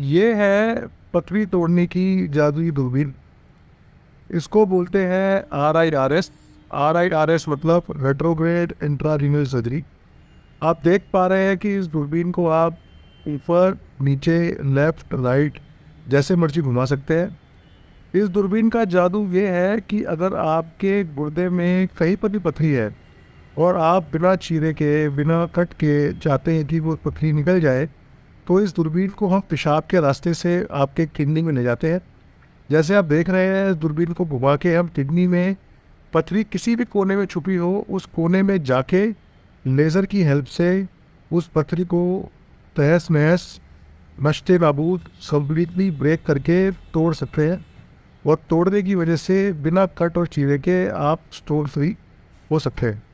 ये है पृथ्वी तोड़ने की जादुई दूरबीन इसको बोलते हैं R I R S R I R S मतलब रेट्रोग्रेड इंट्रारीनल सर्जरी आप देख पा रहे हैं कि इस दूरबीन को आप ऊपर नीचे लेफ्ट राइट जैसे मर्जी घुमा सकते हैं इस दूरबीन का जादू ये है कि अगर आपके गुर्दे में कहीं पर भी पथरी है और आप बिना चीरे के बिना कट के चाहते हैं कि वो पथरी निकल जाए तो इस दूरबीन को हम पेशाब के रास्ते से आपके किडनी में ले जाते हैं जैसे आप देख रहे हैं इस दूरबीन को घुमा के हम किडनी में पथरी किसी भी कोने में छुपी हो उस कोने में जाके लेज़र की हेल्प से उस पथरी को तहस नहस मशते बाबूद कम्प्लीटली ब्रेक करके तोड़ सकते हैं और तोड़ने की वजह से बिना कट और चीरे के आप स्टोन फ्री हो सकते हैं